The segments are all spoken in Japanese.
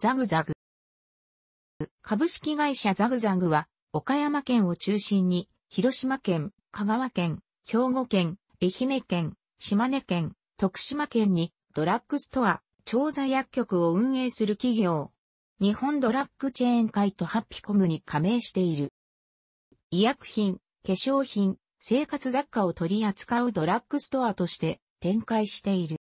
ザグザグ。株式会社ザグザグは、岡山県を中心に、広島県、香川県、兵庫県、愛媛県、島根県、徳島県に、ドラッグストア、調査薬局を運営する企業。日本ドラッグチェーン会とハッピコムに加盟している。医薬品、化粧品、生活雑貨を取り扱うドラッグストアとして展開している。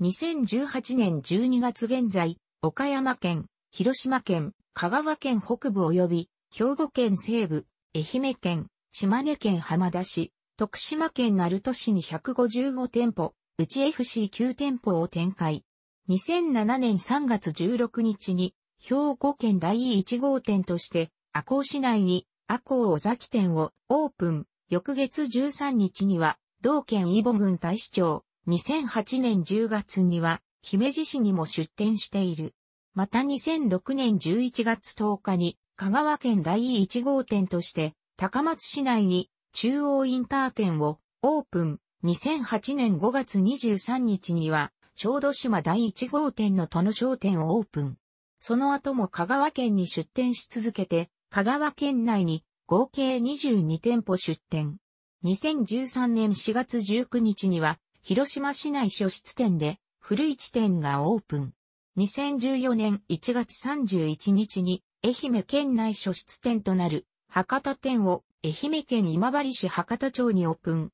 2018年12月現在、岡山県、広島県、香川県北部及び、兵庫県西部、愛媛県、島根県浜田市、徳島県鳴門市に155店舗、うち FC9 店舗を展開。2007年3月16日に、兵庫県第1号店として、赤穂市内に、赤穂尾崎店をオープン。翌月13日には、同県伊保郡大使町、2008年10月には、姫路市にも出店している。また2006年11月10日に、香川県第1号店として、高松市内に中央インター店をオープン。2008年5月23日には、小豆島第1号店の殿商店をオープン。その後も香川県に出店し続けて、香川県内に合計22店舗出店。2013年4月19日には、広島市内初出店で、古市店がオープン。2014年1月31日に、愛媛県内初出店となる、博多店を愛媛県今治市博多町にオープン。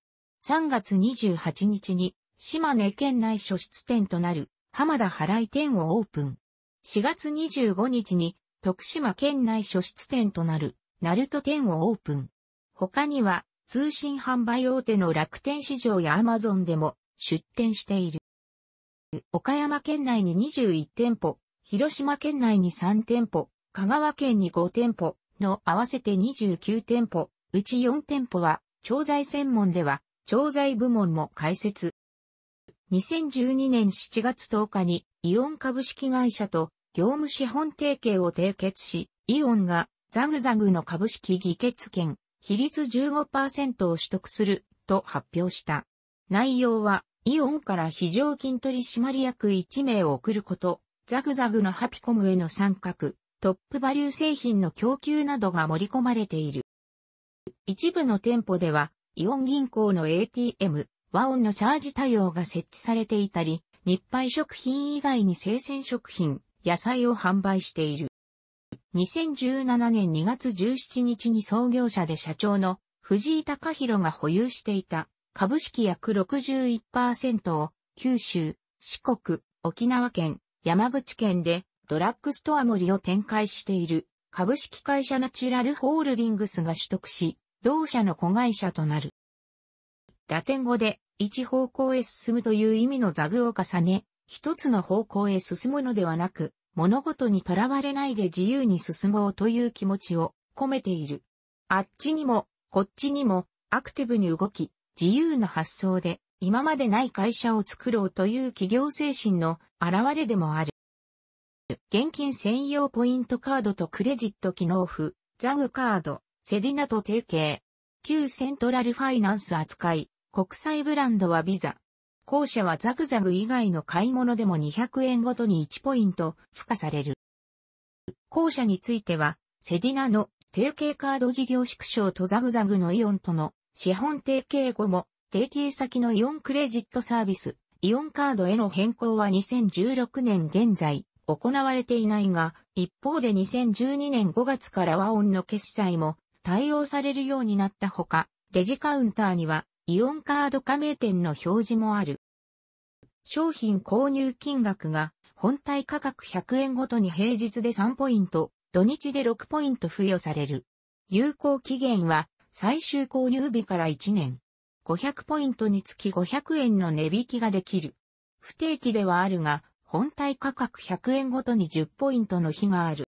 3月28日に、島根県内初出店となる、浜田原井店をオープン。4月25日に、徳島県内初出店となる、鳴門店をオープン。他には、通信販売大手の楽天市場やアマゾンでも出店している。岡山県内に21店舗、広島県内に3店舗、香川県に5店舗の合わせて29店舗、うち4店舗は、調剤専門では、調剤部門も開設。2012年7月10日に、イオン株式会社と業務資本提携を締結し、イオンがザグザグの株式議決権、比率15%を取得すると発表した。内容はイオンから非常勤取締役1名を送ること、ザグザグのハピコムへの参画、トップバリュー製品の供給などが盛り込まれている。一部の店舗では、イオン銀行の ATM、和音のチャージ対応が設置されていたり、日配食品以外に生鮮食品、野菜を販売している。2017年2月17日に創業者で社長の藤井隆弘が保有していた株式約61%を九州、四国、沖縄県、山口県でドラッグストア森を展開している株式会社ナチュラルホールディングスが取得し、同社の子会社となる。ラテン語で一方向へ進むという意味の座具を重ね、一つの方向へ進むのではなく、物事にとらわれないで自由に進もうという気持ちを込めている。あっちにも、こっちにも、アクティブに動き、自由な発想で今までない会社を作ろうという企業精神の現れでもある。現金専用ポイントカードとクレジット機能付、ザグカード、セディナと提携。旧セントラルファイナンス扱い、国際ブランドはビザ。後者はザグザグ以外の買い物でも200円ごとに1ポイント付加される。後者については、セディナの提携カード事業縮小とザグザグのイオンとの資本提携後も、提携先のイオンクレジットサービス、イオンカードへの変更は2016年現在、行われていないが、一方で2012年5月から和音の決済も対応されるようになったほか、レジカウンターにはイオンカード加盟店の表示もある。商品購入金額が本体価格100円ごとに平日で3ポイント、土日で6ポイント付与される。有効期限は最終購入日から1年。500ポイントにつき500円の値引きができる。不定期ではあるが、本体価格100円ごとに10ポイントの日がある。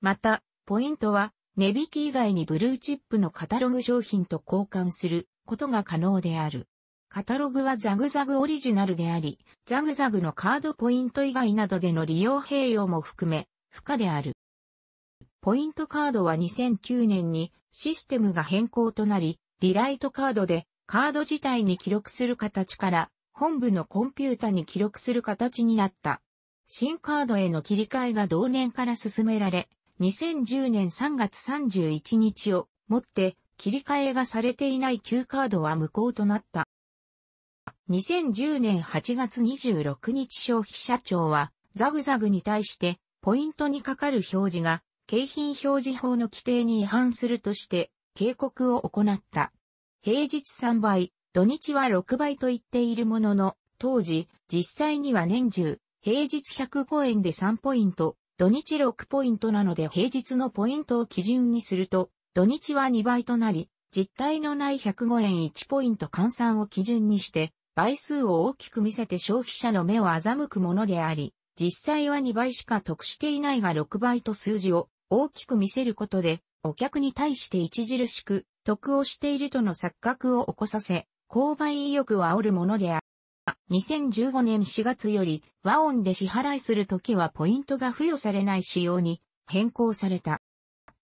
また、ポイントは、値引き以外にブルーチップのカタログ商品と交換することが可能である。カタログはザグザグオリジナルであり、ザグザグのカードポイント以外などでの利用併用も含め、不可である。ポイントカードは2009年にシステムが変更となり、リライトカードでカード自体に記録する形から本部のコンピュータに記録する形になった。新カードへの切り替えが同年から進められ、2010年3月31日をもって切り替えがされていない旧カードは無効となった。2010年8月26日消費者庁はザグザグに対してポイントにかかる表示が景品表示法の規定に違反するとして警告を行った。平日3倍、土日は6倍と言っているものの、当時、実際には年中、平日105円で3ポイント、土日6ポイントなので平日のポイントを基準にすると、土日は2倍となり、実体のない105円1ポイント換算を基準にして、倍数を大きく見せて消費者の目を欺くものであり、実際は2倍しか得していないが6倍と数字を大きく見せることで、お客に対して著しく、得をしているとの錯覚を起こさせ、購買意欲を煽るものである。2015年4月より、和音で支払いするときはポイントが付与されない仕様に変更された。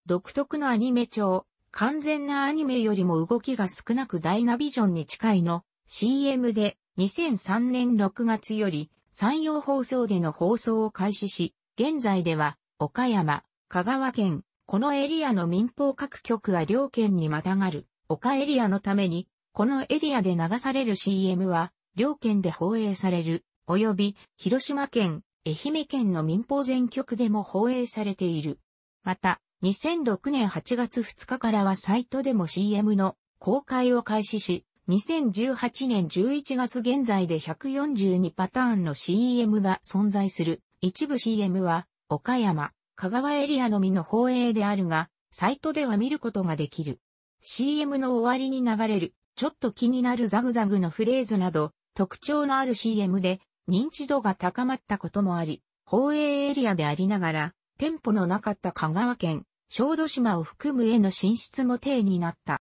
独特のアニメ調、完全なアニメよりも動きが少なくダイナビジョンに近いの CM で2003年6月より山陽放送での放送を開始し、現在では岡山、香川県、このエリアの民放各局は両県にまたがる、丘エリアのために、このエリアで流される CM は、両県で放映される、及び、広島県、愛媛県の民放全局でも放映されている。また、2006年8月2日からはサイトでも CM の公開を開始し、2018年11月現在で142パターンの CM が存在する。一部 CM は、岡山、香川エリアのみの放映であるが、サイトでは見ることができる。CM の終わりに流れる、ちょっと気になるザグザグのフレーズなど、特徴のある CM で認知度が高まったこともあり、放映エリアでありながら、店舗のなかった香川県、小豆島を含むへの進出も定になった。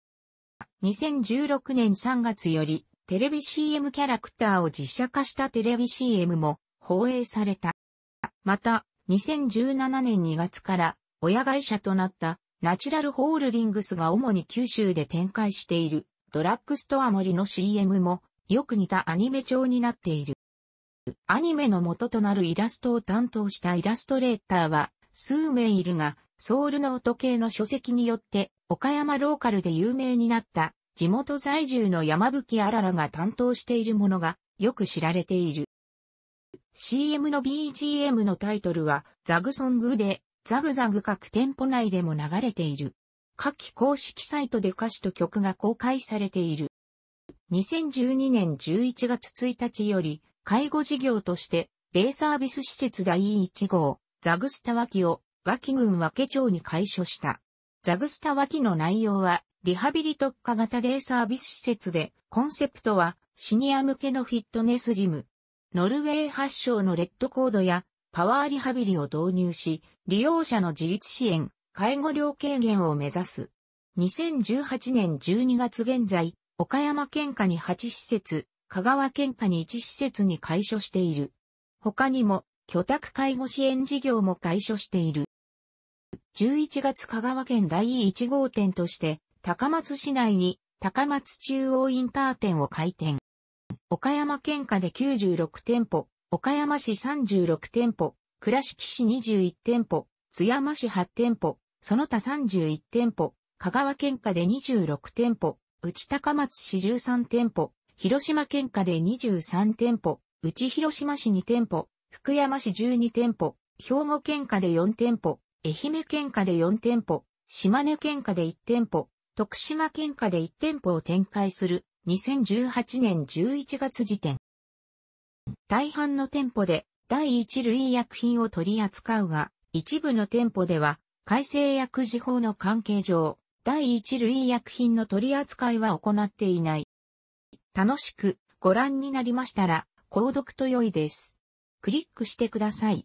2016年3月より、テレビ CM キャラクターを実写化したテレビ CM も放映された。また、2017年2月から親会社となったナチュラルホールディングスが主に九州で展開しているドラッグストア森の CM もよく似たアニメ調になっている。アニメの元となるイラストを担当したイラストレーターは数名いるが、ソウルの音系の書籍によって岡山ローカルで有名になった地元在住の山吹あららが担当しているものがよく知られている。CM の BGM のタイトルはザグソングで、ザグザグ各店舗内でも流れている。各公式サイトで歌詞と曲が公開されている。2012年11月1日より、介護事業として、デイサービス施設第1号、ザグスタ脇を、脇群脇町に開所した。ザグスタ脇の内容は、リハビリ特化型デイサービス施設で、コンセプトは、シニア向けのフィットネスジム、ノルウェー発祥のレッドコードやパワーリハビリを導入し、利用者の自立支援、介護料軽減を目指す。2018年12月現在、岡山県下に8施設、香川県下に1施設に開所している。他にも、居宅介護支援事業も開所している。11月香川県第1号店として、高松市内に高松中央インター店を開店。岡山県下で96店舗、岡山市36店舗、倉敷市21店舗、津山市8店舗、その他31店舗、香川県下で26店舗、内高松市13店舗、広島県下で23店舗、内広島市2店舗、福山市12店舗、兵庫県下で4店舗、愛媛県下で4店舗、島根県下で1店舗、徳島県下で1店舗を展開する2018年11月時点。大半の店舗で第一類医薬品を取り扱うが、一部の店舗では改正薬事法の関係上、第一類医薬品の取り扱いは行っていない。楽しくご覧になりましたら、購読と良いです。クリックしてください。